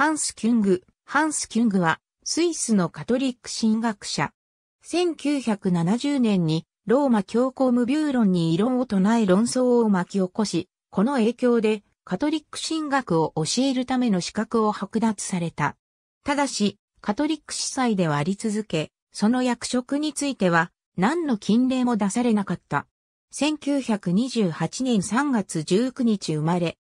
ハンス・キュング。ハンス・キュングは、スイスのカトリック神学者。1970年に、ローマ教皇無ビュー論に異論を唱え論争を巻き起こし、この影響で、カトリック神学を教えるための資格を剥奪された。ただし、カトリック司祭ではあり続け、その役職については、何の禁令も出されなかった。1928年3月19日生まれ、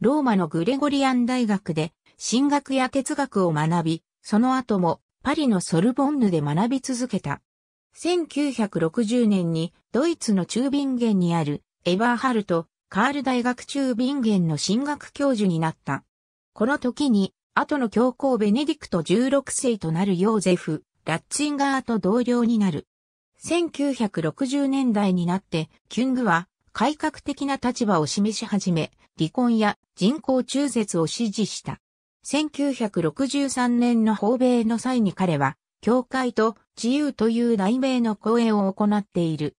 ローマのグレゴリアン大学で神学や哲学を学び、その後もパリのソルボンヌで学び続けた。1960年にドイツの中ビンゲンにあるエバーハルト・カール大学中ビンゲンの神学教授になった。この時に後の教皇ベネディクト16世となるヨーゼフ・ラッチンガーと同僚になる。1960年代になってキュングは改革的な立場を示し始め、離婚や人工中絶を支持した。1963年の訪米の際に彼は、教会と自由という題名の講演を行っている。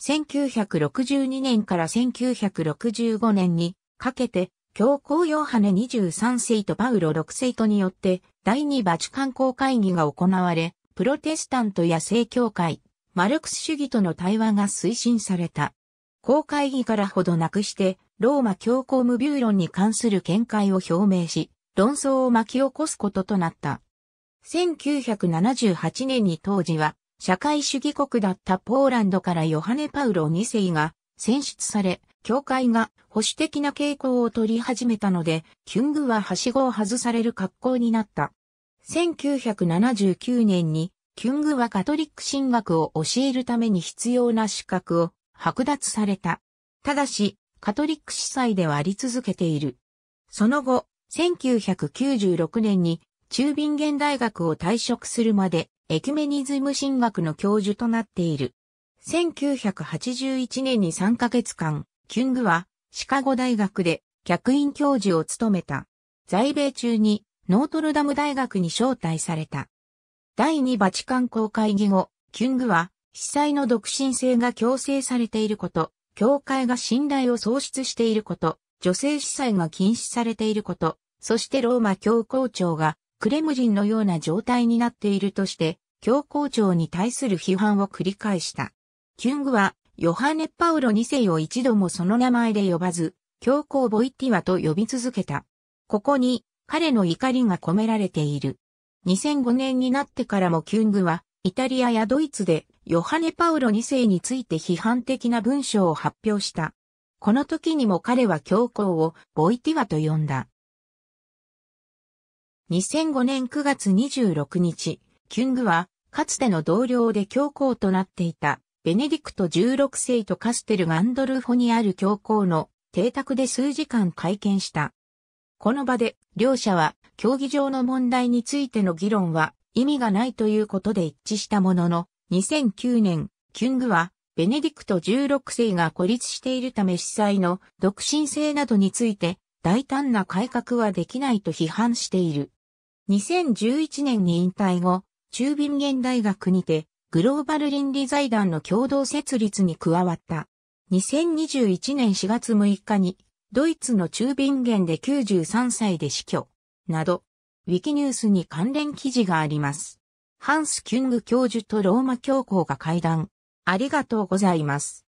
1962年から1965年にかけて、教皇ヨハネ23世とパウロ6世とによって第2バチカン公会議が行われ、プロテスタントや正教会、マルクス主義との対話が推進された。公会議からほどなくして、ローマ教皇無ビュー論に関する見解を表明し、論争を巻き起こすこととなった。1978年に当時は社会主義国だったポーランドからヨハネ・パウロ2世が選出され、教会が保守的な傾向を取り始めたので、キュングははしごを外される格好になった。1979年にキュングはカトリック神学を教えるために必要な資格を剥奪された。ただし、カトリック司祭ではあり続けている。その後、1996年に中瓶元大学を退職するまでエキュメニズム神学の教授となっている。1981年に3ヶ月間、キュングはシカゴ大学で客員教授を務めた。在米中にノートルダム大学に招待された。第2バチカン公会議後、キュングは被災の独身性が強制されていること、教会が信頼を喪失していること、女性司祭が禁止されていること、そしてローマ教皇庁がクレムジンのような状態になっているとして、教皇庁に対する批判を繰り返した。キュングは、ヨハネ・パウロ2世を一度もその名前で呼ばず、教皇ボイティワと呼び続けた。ここに、彼の怒りが込められている。2005年になってからもキュングは、イタリアやドイツで、ヨハネ・パウロ2世について批判的な文章を発表した。この時にも彼は教皇をボイティワと呼んだ。2005年9月26日、キュングは、かつての同僚で教皇となっていた、ベネディクト16世とカステル・ガンドルフォにある教皇の邸宅で数時間会見した。この場で、両者は、競技場の問題についての議論は意味がないということで一致したものの、2009年、キュングは、ベネディクト16世が孤立しているため司祭の独身性などについて、大胆な改革はできないと批判している。2011年に引退後、中便現大学にて、グローバル倫理財団の共同設立に加わった。2021年4月6日に、ドイツの中便現で93歳で死去、など、ウィキニュースに関連記事があります。ハンス・キュング教授とローマ教皇が会談。ありがとうございます。